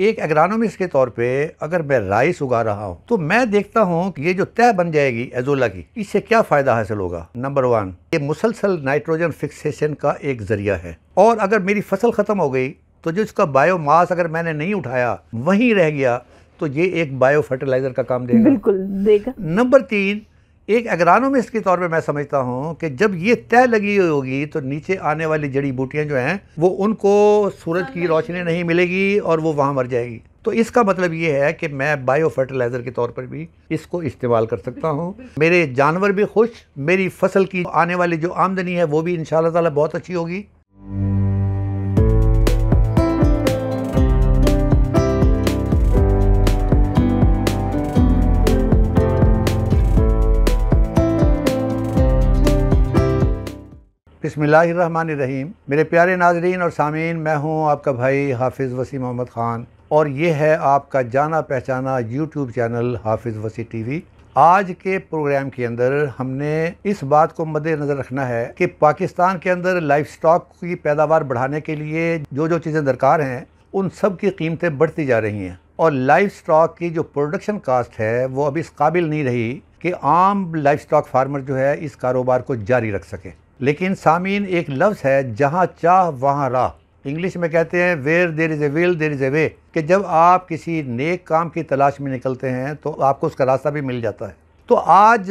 एक एग्रानोमिक्स के तौर पे अगर मैं राइस उगा रहा हूँ तो मैं देखता हूँ कि ये जो तय बन जाएगी एजोला की इससे क्या फ़ायदा हासिल होगा नंबर वन ये मुसलसल नाइट्रोजन फिक्सेशन का एक ज़रिया है और अगर मेरी फसल ख़त्म हो गई तो जो इसका बायोमास अगर मैंने नहीं उठाया वहीं रह गया तो ये एक बायो फर्टिलाइज़र का काम देगा बिल्कुल देगा नंबर तीन एक एग्रानोमिस्ट के तौर पे मैं समझता हूँ कि जब ये तय लगी हुई होगी तो नीचे आने वाली जड़ी बूटियाँ जो हैं वो उनको सूरज की हाँ, हाँ। रोशनी नहीं मिलेगी और वो वहाँ मर जाएगी तो इसका मतलब ये है कि मैं बायो फर्टिलाइज़र के तौर पर भी इसको इस्तेमाल कर सकता हूँ मेरे जानवर भी खुश मेरी फसल की आने वाली जो आमदनी है वो भी इन ताला बहुत अच्छी होगी बिसमीम मेरे प्यारे नाजरीन और सामीन मैं हूँ आपका भाई हाफिज़ वसी मोहम्मद ख़ान और ये है आपका जाना पहचाना यूट्यूब चैनल हाफिज़ वसी टीवी आज के प्रोग्राम के अंदर हमने इस बात को मद्देनज़र रखना है कि पाकिस्तान के अंदर लाइफ स्टॉक की पैदावार बढ़ाने के लिए जो जो चीज़ें दरकार हैं उन सब की कीमतें बढ़ती जा रही हैं और लाइफ स्टॉक की जो प्रोडक्शन कास्ट है वो अभी इस काबिल नहीं रही कि आम लाइफ स्टॉक फार्मर जो है इस कारोबार को जारी रख सके लेकिन सामीन एक लफ्ज़ है जहाँ चाह वहाँ राह इंग्लिश में कहते हैं where there is a will there is a way कि जब आप किसी नेक काम की तलाश में निकलते हैं तो आपको उसका रास्ता भी मिल जाता है तो आज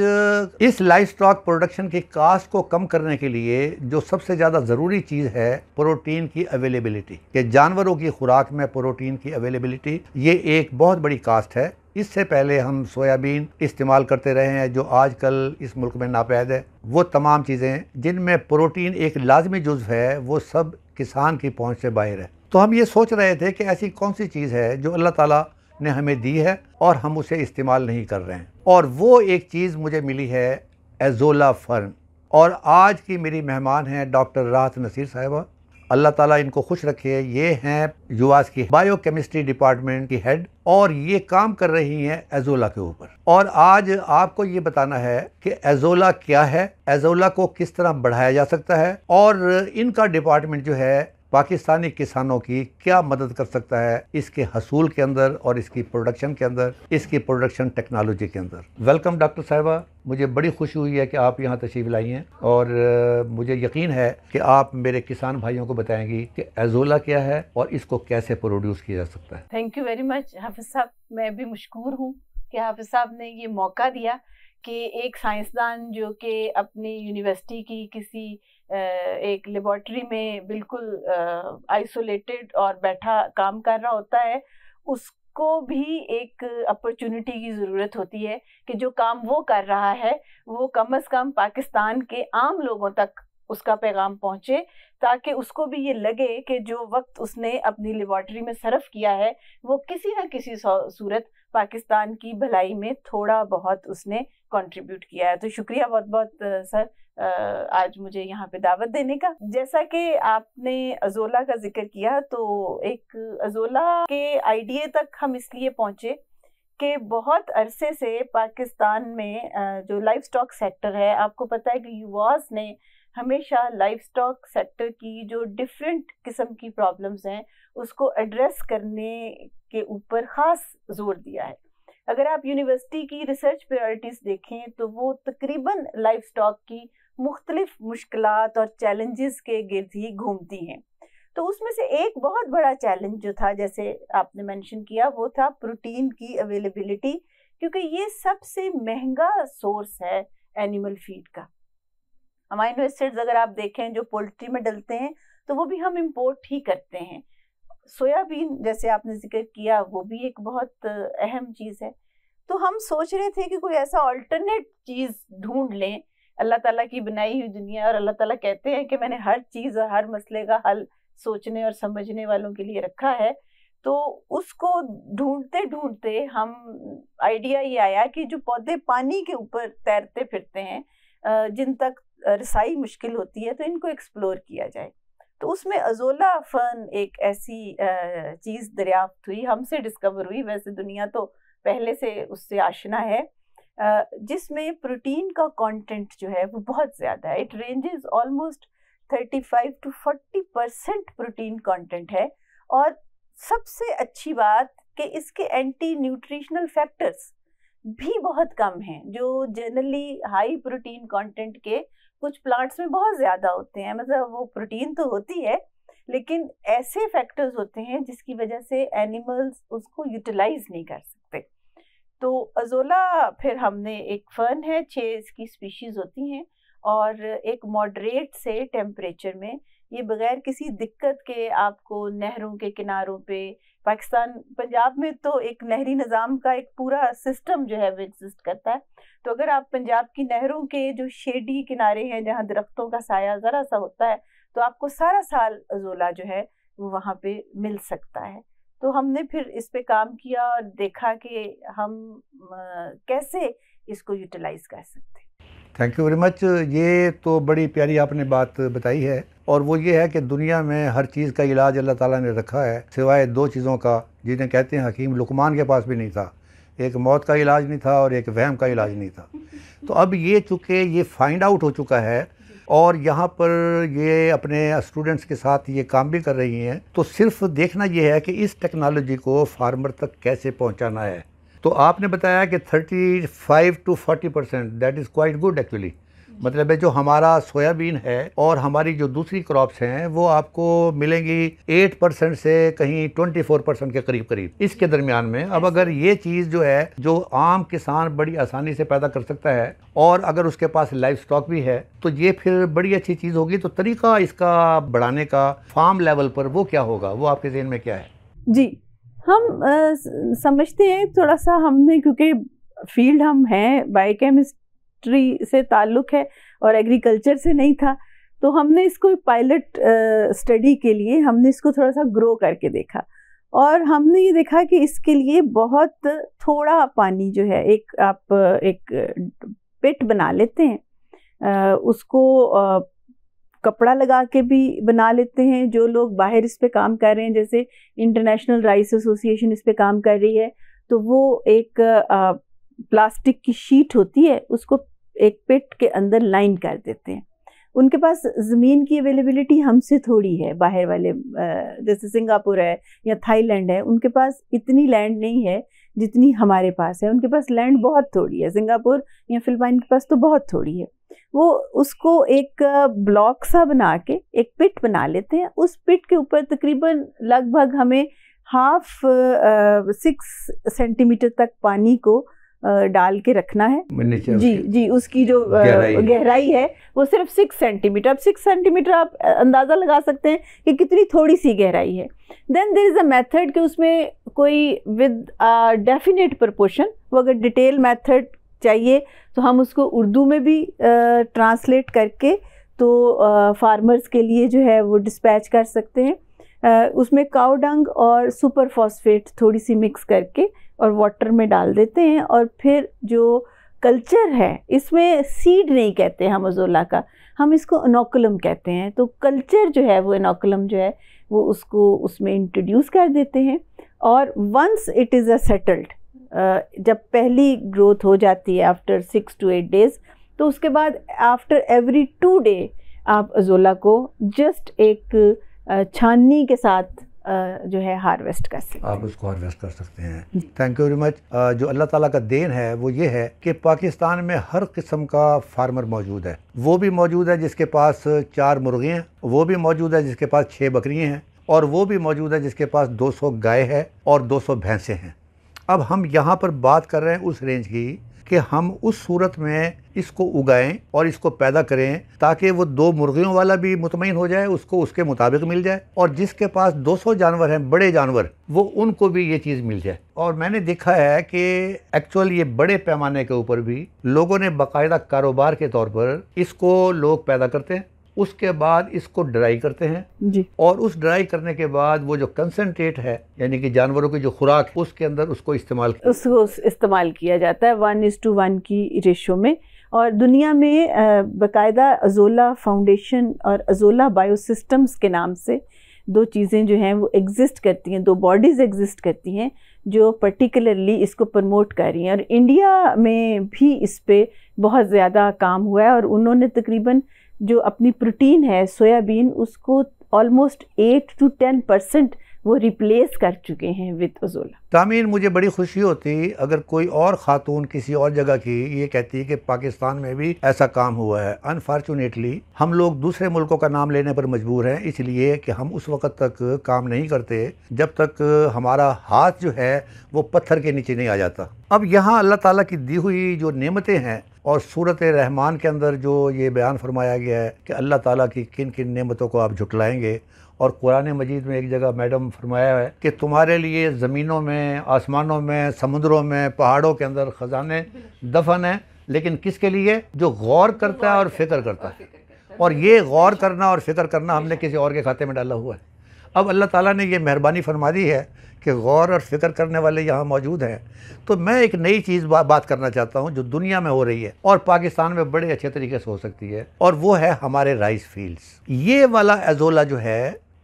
इस लाइफ स्टॉक प्रोडक्शन की कास्ट को कम करने के लिए जो सबसे ज़्यादा ज़रूरी चीज़ है प्रोटीन की अवेलेबिलिटी कि जानवरों की खुराक में प्रोटीन की अवेलेबिलिटी ये एक बहुत बड़ी कास्ट है इससे पहले हम सोयाबीन इस्तेमाल करते रहे हैं जो आजकल इस मुल्क में नापैद है वो तमाम चीज़ें जिनमें प्रोटीन एक लाजमी जुज्व है वो सब किसान की पहुँच से बाहर है तो हम ये सोच रहे थे कि ऐसी कौन सी चीज़ है जो अल्लाह ताला ने हमें दी है और हम उसे इस्तेमाल नहीं कर रहे हैं और वो एक चीज़ मुझे मिली है एजोला फर्न और आज की मेरी मेहमान हैं डॉक्टर राहत नसीर साहिबा अल्लाह ताला इनको खुश रखे ये हैं युवास की बायोकेमिस्ट्री डिपार्टमेंट की हेड और ये काम कर रही हैं एजोला के ऊपर और आज आपको ये बताना है कि एजोला क्या है एजोला को किस तरह बढ़ाया जा सकता है और इनका डिपार्टमेंट जो है पाकिस्तानी किसानों की क्या मदद कर सकता है इसके हसूल के अंदर और इसकी प्रोडक्शन के अंदर इसकी प्रोडक्शन टेक्नोलॉजी के अंदर वेलकम डॉक्टर साहिबा मुझे बड़ी खुशी हुई है कि आप यहाँ तशरीफ लाई हैं और मुझे यकीन है कि आप मेरे किसान भाइयों को बताएंगी कि एजोला क्या है और इसको कैसे प्रोड्यूस किया जा सकता है thank you very much Hafiz साहब मैं भी मशहूर हूँ कि हाफिज साहब ने ये मौका दिया कि एक साइंसदान जो कि अपनी यूनिवर्सिटी की किसी एक लेबॉर्ट्री में बिल्कुल आइसोलेटेड और बैठा काम कर रहा होता है उसको भी एक अपॉर्चुनिटी की ज़रूरत होती है कि जो काम वो कर रहा है वो कम अज़ कम पाकिस्तान के आम लोगों तक उसका पैगाम पहुंचे ताकि उसको भी ये लगे कि जो वक्त उसने अपनी लेबॉर्ट्री में सर्फ़ किया है वो किसी न किसी सूरत पाकिस्तान की भलाई में थोड़ा बहुत उसने कंट्रीब्यूट किया है तो शुक्रिया बहुत बहुत सर आज मुझे यहाँ पे दावत देने का जैसा कि आपने अजोला का जिक्र किया तो एक अजोला के आइडिया तक हम इसलिए पहुँचे कि बहुत अरसे से पाकिस्तान में जो लाइफ स्टॉक सेक्टर है आपको पता है कि युवाज ने हमेशा लाइफ स्टॉक सेक्टर की जो डिफरेंट किस्म की प्रॉब्लम्स हैं उसको एड्रेस करने के ऊपर ख़ास जोर दिया है अगर आप यूनिवर्सिटी की रिसर्च प्रायोरिटीज़ देखें तो वो तकरीबन लाइफ स्टॉक की मुख्तलिफ मुश्किल और चैलेंजेस के गिर्द ही घूमती हैं तो उसमें से एक बहुत बड़ा चैलेंज जो था जैसे आपने मेंशन किया वो था प्रोटीन की अवेलेबिलिटी क्योंकि ये सबसे महंगा सोर्स है एनिमल फीड का अमाइनो एसिड्स अगर आप देखें जो पोल्ट्री में डलते हैं तो वो भी हम इम्पोर्ट ही करते हैं सोयाबीन जैसे आपने जिक्र किया वो भी एक बहुत अहम चीज़ है तो हम सोच रहे थे कि कोई ऐसा ऑल्टरनेट चीज़ ढूंढ लें अल्लाह ताला की बनाई हुई दुनिया और अल्लाह ताला कहते हैं कि मैंने हर चीज़ और हर मसले का हल सोचने और समझने वालों के लिए रखा है तो उसको ढूंढते ढूंढते हम आइडिया ये आया कि जो पौधे पानी के ऊपर तैरते फिरते हैं जिन तक रसाई मुश्किल होती है तो इनको एक्सप्लोर किया जाए तो उसमें अजोला फन एक ऐसी चीज़ दरियाफ्त हुई हमसे डिस्कवर हुई वैसे दुनिया तो पहले से उससे आशना है जिसमें प्रोटीन का कंटेंट जो है वो बहुत ज़्यादा है it ranges almost 35 to 40 percent protein content है और सबसे अच्छी बात कि इसके एंटी न्यूट्रिशनल फैक्टर्स भी बहुत कम हैं जो जनरली हाई प्रोटीन कंटेंट के कुछ प्लांट्स में बहुत ज़्यादा होते हैं मतलब वो प्रोटीन तो होती है लेकिन ऐसे फैक्टर्स होते हैं जिसकी वजह से एनिमल्स उसको यूटिलाइज नहीं कर सकते तो अजोला फिर हमने एक फर्न है छः इसकी स्पीशीज़ होती हैं और एक मॉडरेट से टेम्परेचर में ये बगैर किसी दिक्कत के आपको नहरों के किनारों पे पाकिस्तान पंजाब में तो एक नहरी निज़ाम का एक पूरा सिस्टम जो है वो एग्जिस्ट करता है तो अगर आप पंजाब की नहरों के जो शेडी किनारे हैं जहाँ दरख्तों का साया ज़रा सा होता है तो आपको सारा साल अजोला जो है वो वहाँ पे मिल सकता है तो हमने फिर इस पे काम किया और देखा कि हम कैसे इसको यूटिलाइज कर सकते हैं थैंक यू वेरी मच ये तो बड़ी प्यारी आपने बात बताई है और वो ये है कि दुनिया में हर चीज़ का इलाज अल्लाह ताला ने रखा है सिवाय दो चीज़ों का जिन्हें कहते हैं हकीम लुकमान के पास भी नहीं था एक मौत का इलाज नहीं था और एक वहम का इलाज नहीं था तो अब ये चूँकि ये फाइंड आउट हो चुका है और यहाँ पर ये अपने स्टूडेंट्स के साथ ये काम भी कर रही हैं तो सिर्फ देखना ये है कि इस टेक्नोलॉजी को फार्मर तक कैसे पहुँचाना है तो आपने बताया कि 35 to 40 percent that is quite good actually मतलब है जो हमारा सोयाबीन है और हमारी जो दूसरी क्रॉप्स हैं वो आपको मिलेंगी एट परसेंट से कहीं ट्वेंटी फोर परसेंट के करीब करीब इसके दरमियान में अब अगर ये चीज़ जो है जो आम किसान बड़ी आसानी से पैदा कर सकता है और अगर उसके पास लाइफ स्टॉक भी है तो ये फिर बड़ी अच्छी चीज़ होगी तो तरीका इसका बढ़ाने का फार्म लेवल पर वो क्या होगा वो आपके जहन में क्या है जी हम आ, समझते हैं थोड़ा सा हमने क्योंकि फील्ड हम हैं बायोकेमिस्ट हिस्ट्री से ताल्लुक़ है और एग्रीकल्चर से नहीं था तो हमने इसको पायलट स्टडी के लिए हमने इसको थोड़ा सा ग्रो करके देखा और हमने ये देखा कि इसके लिए बहुत थोड़ा पानी जो है एक आप एक पेट बना लेते हैं उसको कपड़ा लगा के भी बना लेते हैं जो लोग बाहर इस पे काम कर रहे हैं जैसे इंटरनेशनल राइस एसोसिएशन इस पे काम कर रही है तो वो एक प्लास्टिक की शीट होती है उसको एक पिट के अंदर लाइन कर देते हैं उनके पास ज़मीन की अवेलेबिलिटी हमसे थोड़ी है बाहर वाले जैसे सिंगापुर है या थाईलैंड है उनके पास इतनी लैंड नहीं है जितनी हमारे पास है उनके पास लैंड बहुत थोड़ी है सिंगापुर या फिलिपाइन के पास तो बहुत थोड़ी है वो उसको एक ब्लॉक सा बना के एक पिट बना लेते हैं उस पिट के ऊपर तकरीबन लगभग हमें हाफ सिक्स सेंटीमीटर तक पानी को डाल के रखना है जी जी उसकी जो गहराई है वो सिर्फ सिक्स सेंटीमीटर अब सिक्स सेंटीमीटर आप अंदाज़ा लगा सकते हैं कि कितनी थोड़ी सी गहराई है then there is a method कि उसमें कोई विद डेफिनेट प्रपोर्शन वो अगर डिटेल मेथड चाहिए तो हम उसको उर्दू में भी ट्रांसलेट करके तो फार्मर्स के लिए जो है वो डिस्पैच कर सकते हैं उसमें काउडंग और सुपर फॉस्फेट थोड़ी सी मिक्स करके और वाटर में डाल देते हैं और फिर जो कल्चर है इसमें सीड नहीं कहते हम अजोला का हम इसको इनोकुलम कहते हैं तो कल्चर जो है वो इनोकुलम जो है वो उसको उसमें इंट्रोड्यूस कर देते हैं और once it is a settled जब पहली ग्रोथ हो जाती है after six to eight days तो उसके बाद आफ्टर एवरी टू डे आप अजोला को जस्ट एक छाननी के साथ जो है हार्वेस्ट कर सकते हैं आप उसको हार्वेस्ट कर सकते हैं थैंक यू वेरी मच जो अल्लाह ताला का देन है वो ये है कि पाकिस्तान में हर किस्म का फार्मर मौजूद है वो भी मौजूद है जिसके पास चार मुर्गे हैं वो भी मौजूद है जिसके पास छः बकरियाँ हैं और वो भी मौजूद है जिसके पास 200 गाय है और 200 भैंसें हैं अब हम यहाँ पर बात कर रहे हैं उस रेंज की कि हम उस सूरत में इसको उगाएं और इसको पैदा करें ताकि वो दो मुर्गियों वाला भी मुतमिन हो जाए उसको उसके मुताबिक मिल जाए और जिसके पास 200 जानवर हैं बड़े जानवर वो उनको भी ये चीज़ मिल जाए और मैंने देखा है कि एक्चुअल ये बड़े पैमाने के ऊपर भी लोगों ने बाकायदा कारोबार के तौर पर इसको लोग पैदा करते हैं उसके बाद इसको ड्राई करते हैं जी और उस ड्राई करने के बाद वो जो कंसनट्रेट है यानी कि जानवरों की जो खुराक उसके अंदर उसको इस्तेमाल उसको इस्तेमाल किया जाता है वन इज टू वन की रेशो में और दुनिया में बकायदा अजोला फाउंडेशन और अजोला बायोसिस्टम्स के नाम से दो चीज़ें जो हैं वो एग्जिस्ट करती हैं दो बॉडीज़ एग्जिस्ट करती हैं जो पर्टिकुलरली इसको प्रमोट कर रही हैं और इंडिया में भी इस पर बहुत ज़्यादा काम हुआ है और उन्होंने तकरीबन जो अपनी प्रोटीन है सोयाबीन उसको almost eight to ten percent वो रिप्लेस कर चुके हैं विद ओजोला तामीर मुझे बड़ी खुशी होती अगर कोई और खातून किसी और जगह की ये कहती है कि पाकिस्तान में भी ऐसा काम हुआ है अनफॉर्चुनेटली हम लोग दूसरे मुल्कों का नाम लेने पर मजबूर हैं इसलिए कि हम उस वक्त तक काम नहीं करते जब तक हमारा हाथ जो है वो पत्थर के नीचे नहीं आ जाता अब यहाँ अल्लाह ताला की दी हुई जो नेमतें हैं और सूरत रहमान के अंदर जो ये बयान फरमाया गया है कि अल्लाह ताला की किन किन नेमतों को आप झुटलाएंगे और कुरान मजीद में एक जगह मैडम फरमाया है कि तुम्हारे लिए ज़मीनों में आसमानों में समुद्रों में पहाड़ों के अंदर ख़जाने दफन हैं लेकिन किसके लिए जो गौर करता है और फिक्र करता है और ये गौर करना और फिक्र करना हमने किसी और के खाते में डाला हुआ है अब अल्लाह ताला ने ये मेहरबानी फरमा दी है कि गौर और फिक्र करने वाले यहाँ मौजूद हैं तो मैं एक नई चीज़ बा, बात करना चाहता हूँ जो दुनिया में हो रही है और पाकिस्तान में बड़े अच्छे तरीके से हो सकती है और वो है हमारे राइस फील्ड्स ये वाला एजोला जो है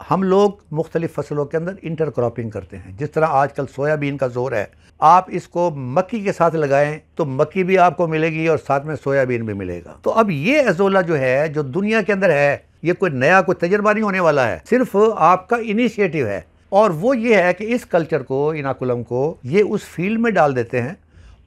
हम लोग मुख्तलिफ़ फसलों के अंदर इंटर क्रॉपिंग करते हैं जिस तरह आजकल सोयाबीन का ज़ोर है आप इसको मक्की के साथ लगाएं तो मक्की भी आपको मिलेगी और साथ में सोयाबीन भी मिलेगा तो अब ये एजोला जो है जो दुनिया के अंदर है ये कोई नया कोई तजर्बा नहीं होने वाला है सिर्फ आपका इनिशिएटिव है और वो ये है कि इस कल्चर को इनाकुलम को ये उस फील्ड में डाल देते हैं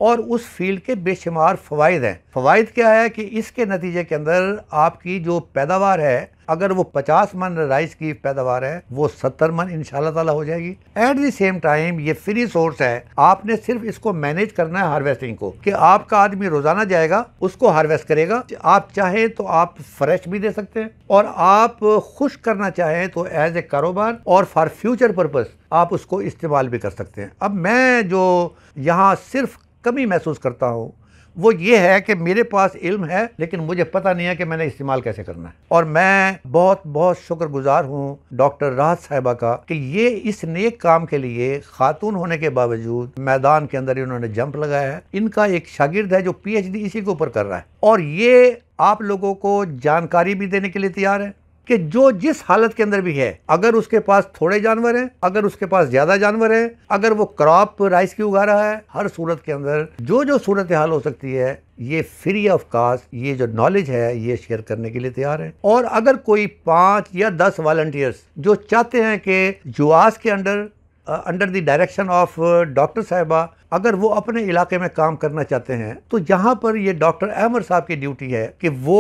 और उस फील्ड के बेशुमार फ़वाद हैं फ़वाद क्या है कि इसके नतीजे के अंदर आपकी जो पैदावार है अगर वो 50 मन राइस की पैदावार है वो 70 मन इन ताला हो जाएगी एट द सेम टाइम ये फ्री सोर्स है आपने सिर्फ इसको मैनेज करना है हार्वेस्टिंग को कि आपका आदमी रोजाना जाएगा उसको हार्वेस्ट करेगा आप चाहे तो आप फ्रेश भी दे सकते हैं और आप खुश करना चाहें तो एज ए कारोबार और फॉर फ्यूचर पर्पज़ आप उसको इस्तेमाल भी कर सकते हैं अब मैं जो यहाँ सिर्फ कमी महसूस करता हूँ वो ये है कि मेरे पास इल्म है लेकिन मुझे पता नहीं है कि मैंने इस्तेमाल कैसे करना है और मैं बहुत बहुत शुक्रगुजार हूँ डॉक्टर राहत साहिबा का कि ये इस नेक काम के लिए खातून होने के बावजूद मैदान के अंदर इन्होंने जंप लगाया है इनका एक शागिर्द है जो पीएचडी इसी के ऊपर कर रहा है और ये आप लोगों को जानकारी भी देने के लिए तैयार है कि जो जिस हालत के अंदर भी है अगर उसके पास थोड़े जानवर हैं अगर उसके पास ज्यादा जानवर हैं अगर वो क्रॉप राइस की उगा रहा है हर सूरत के अंदर जो जो सूरत हाल हो सकती है ये फ्री ऑफ कास्ट ये जो नॉलेज है ये शेयर करने के लिए तैयार है और अगर कोई पांच या दस वॉल्टियर्स जो चाहते हैं कि जुआस के under under the direction of doctor साहबा अगर वो अपने इलाके में काम करना चाहते हैं तो जहाँ पर ये डॉक्टर अहमद साहब की ड्यूटी है कि वो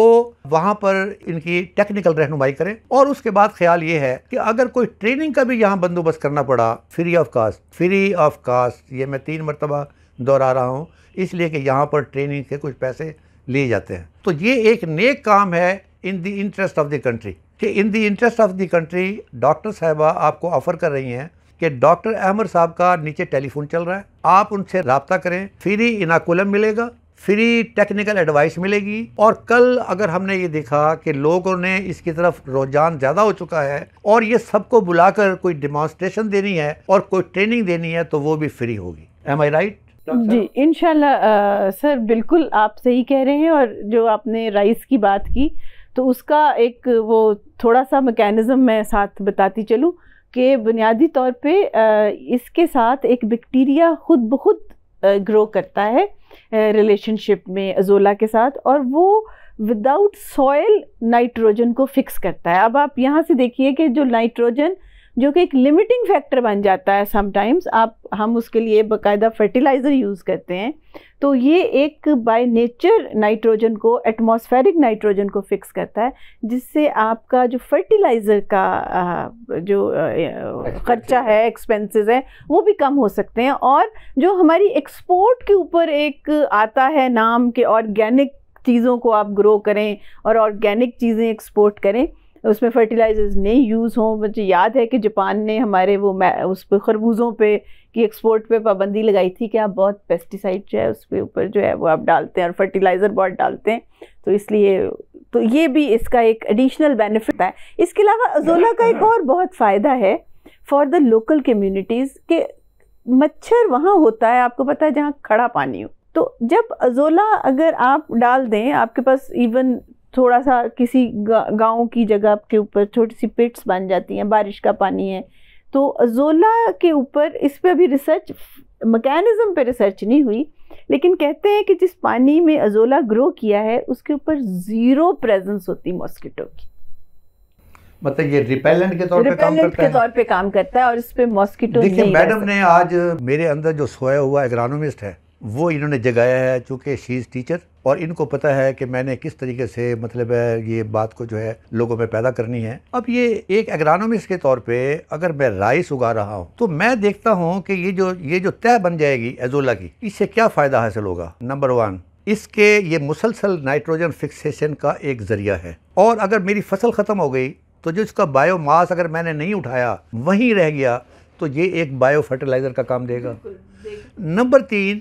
वहाँ पर इनकी टेक्निकल रहनुमाई करें और उसके बाद ख्याल ये है कि अगर कोई ट्रेनिंग का भी यहाँ बंदोबस्त करना पड़ा free of cost free of cost ये मैं तीन मरतबा दोहरा रहा हूँ इसलिए कि यहाँ पर ट्रेनिंग के कुछ पैसे लिए जाते हैं तो ये एक नेक काम है in the interest of the country कि in the interest of the country doctor साहबा आपको ऑफ़र कर रही हैं कि डॉक्टर अहमद साहब का नीचे टेलीफोन चल रहा है आप उनसे रबता करें फ्री इनाकुलम मिलेगा फ्री टेक्निकल एडवाइस मिलेगी और कल अगर हमने ये देखा कि लोगों ने इसकी तरफ रुझान ज़्यादा हो चुका है और ये सबको बुलाकर कोई डिमॉन्स्ट्रेशन देनी है और कोई ट्रेनिंग देनी है तो वो भी फ्री होगी एम आई राइट जी इन सर बिल्कुल आप सही कह रहे हैं और जो आपने राइस की बात की तो उसका एक वो थोड़ा सा मैकेनिज़्म मैं साथ बताती चलूँ कि बुनियादी तौर पे इसके साथ एक बैक्टीरिया ख़ुद ब खुद ग्रो करता है रिलेशनशिप में अजोला के साथ और वो विदाउट सॉयल नाइट्रोजन को फिक्स करता है अब आप यहाँ से देखिए कि जो नाइट्रोजन जो कि एक लिमिटिंग फैक्टर बन जाता है समटाइम्स आप हम उसके लिए बकायदा फर्टिलाइज़र यूज़ करते हैं तो ये एक बाय नेचर नाइट्रोजन को एटमॉस्फेरिक नाइट्रोजन को फिक्स करता है जिससे आपका जो फर्टिलाइज़र का जो ख़र्चा है एक्सपेंसेस है वो भी कम हो सकते हैं और जो हमारी एक्सपोर्ट के ऊपर एक आता है नाम के ऑर्गेनिक चीज़ों को आप ग्रो करें और ऑर्गेनिक चीज़ें एक्सपोर्ट करें उसमें फर्टिलाइज़र्स नहीं यूज़ हों मुझे याद है कि जापान ने हमारे वो उस पर खरबूजों पे की एक्सपोर्ट पे पाबंदी लगाई थी कि आप बहुत पेस्टिसाइड जो है उसके ऊपर जो है वो आप डालते हैं और फर्टिलाइज़र बहुत डालते हैं तो इसलिए तो ये भी इसका एक एडिशनल बेनिफिट है इसके अलावा अजोला का एक और बहुत फ़ायदा है फॉर द लोकल कम्यूनिटीज़ के मच्छर वहाँ होता है आपको पता है जहाँ खड़ा पानी हो तो जब अजोला अगर आप डाल दें आपके पास इवन थोड़ा सा किसी गांव की जगह के ऊपर छोटी सी पिट्स बन जाती हैं बारिश का पानी है तो अजोला के ऊपर इस पर अभी रिसर्च मकैनिज़म पे रिसर्च नहीं हुई लेकिन कहते हैं कि जिस पानी में अजोला ग्रो किया है उसके ऊपर ज़ीरो प्रेजेंस होती मॉस्किटो की मतलब ये रिपेलेंट के तौर पे काम करता के तौर पे काम करता है और इस पे मॉस्किटो देखिए मैडम ने आज मेरे अंदर जो सोया हुआ एग्रोनोमिस्ट है वो इन्होंने जगाया है चूंकि शी इज़ टीचर और इनको पता है कि मैंने किस तरीके से मतलब है ये बात को जो है लोगों में पैदा करनी है अब ये एक एग्रानोमिक्स के तौर पे अगर मैं राइस उगा रहा हूँ तो मैं देखता हूँ कि ये जो ये जो तय बन जाएगी एजोला की इससे क्या फ़ायदा हासिल होगा नंबर वन इसके ये मुसलसल नाइट्रोजन फिक्सेशन का एक ज़रिया है और अगर मेरी फसल ख़त्म हो गई तो जो इसका बायोमास अगर मैंने नहीं उठाया वहीं रह गया तो ये एक बायो फर्टिलाइज़र का काम देगा नंबर तीन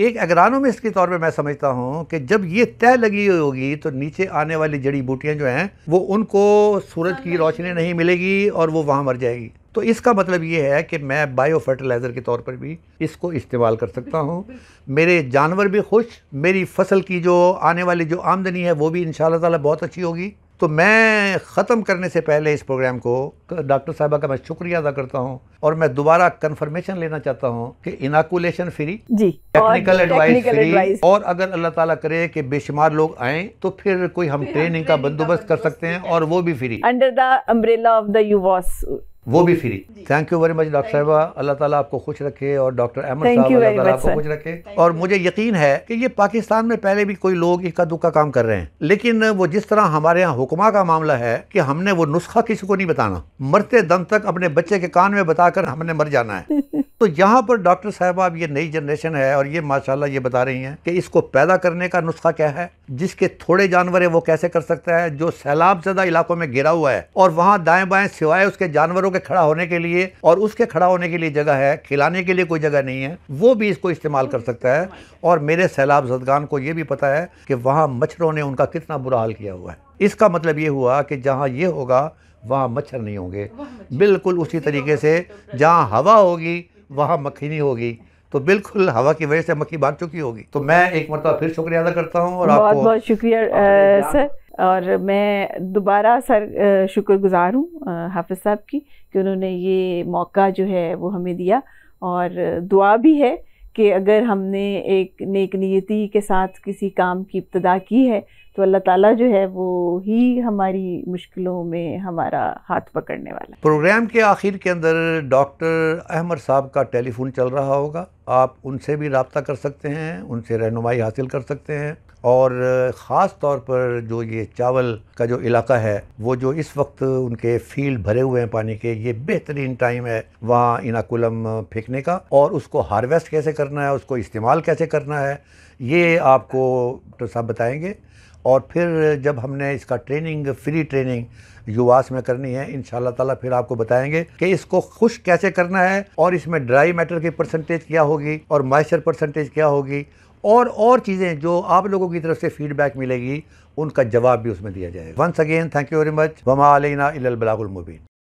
एक एग्रानोमिस्ट के तौर पे मैं समझता हूँ कि जब ये तय लगी हुई होगी तो नीचे आने वाली जड़ी बूटियाँ जो हैं वो उनको सूरज की रोशनी नहीं मिलेगी और वो वहाँ मर जाएगी तो इसका मतलब ये है कि मैं बायो फर्टिलाइज़र के तौर पर भी इसको इस्तेमाल कर सकता हूँ मेरे जानवर भी खुश मेरी फसल की जो आने वाली जो आमदनी है वो भी इन ताला बहुत अच्छी होगी तो मैं ख़त्म करने से पहले इस प्रोग्राम को डॉक्टर साहबा का मैं शुक्रिया अदा करता हूँ और मैं दोबारा कन्फर्मेशन लेना चाहता हूँ कि इनाकुलेशन फ्री जी टेक्निकल एडवाइस फ्री और अगर अल्लाह ताला करे कि बेशुमार लोग आए तो फिर कोई हम ट्रेनिंग का बंदोबस्त कर सकते हैं और वो भी free under the umbrella of the UVAS वो भी free thank you very much doctor साहबा अल्लाह ताला आपको खुश रखे और डॉक्टर अहमद साहब अल्लाह आपको खुश रखे और मुझे यकीन है कि ये पाकिस्तान में पहले भी कोई लोग इक्का दुक्का काम कर रहे हैं लेकिन वो जिस तरह हमारे यहाँ हुक्मा का मामला है कि हमने वो नुस्खा किसी को नहीं बताना मरते दम तक अपने बच्चे के कान में बताकर हमने मर जाना है तो यहाँ पर डॉक्टर साहबा अब ये नई जनरेशन है और ये माशाला ये बता रही है कि इसको पैदा करने का नुस्खा क्या है जिसके थोड़े जानवर है वो कैसे कर सकता है जो सैलाब ज़्यादा इलाकों में गिरा हुआ है और वहाँ दाएं बाएं सिवाय उसके जानवरों के खड़ा होने के लिए और उसके खड़ा होने के लिए जगह है खिलाने के लिए कोई जगह नहीं है वो भी इसको इस्तेमाल कर सकता है और मेरे सैलाब जदगान को ये भी पता है कि वहाँ मच्छरों ने उनका कितना बुरा हाल किया हुआ है इसका मतलब ये हुआ कि जहाँ ये होगा वहाँ मच्छर नहीं होंगे बिल्कुल उसी तरीके से जहाँ हवा होगी वहाँ मक्खी नहीं होगी तो बिल्कुल हवा की वजह से मक्खी भाग चुकी होगी तो मैं एक मरतबा फिर शुक्रिया अदा करता हूँ और बहुत आपको बहुत शुक्रिया सर और मैं दोबारा सर शुक्रगुजार हूँ हाफिज साहब की कि उन्होंने ये मौका जो है वो हमें दिया और दुआ भी है कि अगर हमने एक नेक नियति के साथ किसी काम की इब्तदा की है तो अल्लाह ताला जो है वो ही हमारी मुश्किलों में हमारा हाथ पकड़ने वाला प्रोग्राम के आखिर के अंदर डॉक्टर अहमद साहब का टेलीफोन चल रहा होगा आप उनसे भी रबता कर सकते हैं उनसे रहनुमाई हासिल कर सकते हैं और ख़ास तौर पर जो ये चावल का जो इलाका है वो जो इस वक्त उनके फील्ड भरे हुए हैं पानी के ये बेहतरीन टाइम है वहाँ इनाकुलम फेंकने का और उसको हार्वेस्ट कैसे करना है उसको इस्तेमाल कैसे करना है ये आपको डॉक्टर साहब बताएंगे और फिर जब हमने इसका ट्रेनिंग फ्री ट्रेनिंग युवास में करनी है इन ताला फिर आपको बताएंगे कि इसको खुश कैसे करना है और इसमें ड्राई मैटर की परसेंटेज क्या होगी और मॉइस्चर परसेंटेज क्या होगी और और चीज़ें जो आप लोगों की तरफ से फीडबैक मिलेगी उनका जवाब भी उसमें दिया जाएगा once again thank you very much वमा अलना इलाबलागुलमुबीन